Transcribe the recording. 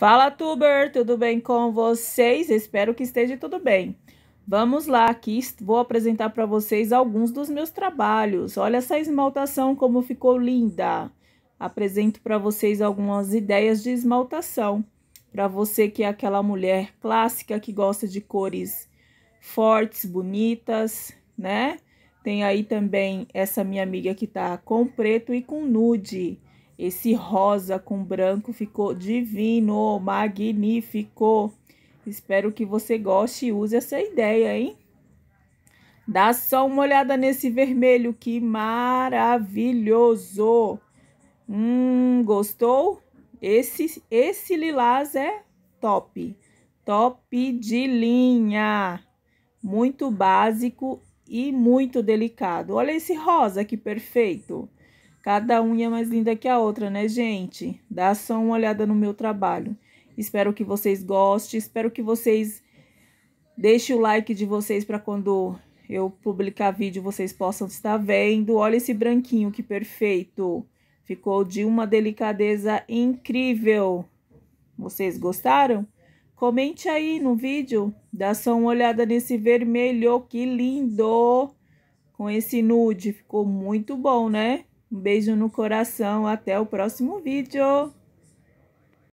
Fala Tuber, tudo bem com vocês? Espero que esteja tudo bem. Vamos lá, aqui vou apresentar para vocês alguns dos meus trabalhos. Olha essa esmaltação como ficou linda. Apresento para vocês algumas ideias de esmaltação. Para você que é aquela mulher clássica que gosta de cores fortes, bonitas, né? Tem aí também essa minha amiga que tá com preto e com nude. Esse rosa com branco ficou divino, magnífico. Espero que você goste e use essa ideia, hein? Dá só uma olhada nesse vermelho, que maravilhoso! Hum, gostou? Esse, esse lilás é top, top de linha, muito básico e muito delicado. Olha esse rosa, que perfeito! Cada unha é mais linda que a outra, né, gente? Dá só uma olhada no meu trabalho. Espero que vocês gostem, espero que vocês deixem o like de vocês para quando eu publicar vídeo vocês possam estar vendo. Olha esse branquinho, que perfeito! Ficou de uma delicadeza incrível. Vocês gostaram? Comente aí no vídeo, dá só uma olhada nesse vermelho, que lindo! Com esse nude, ficou muito bom, né? Um beijo no coração, até o próximo vídeo!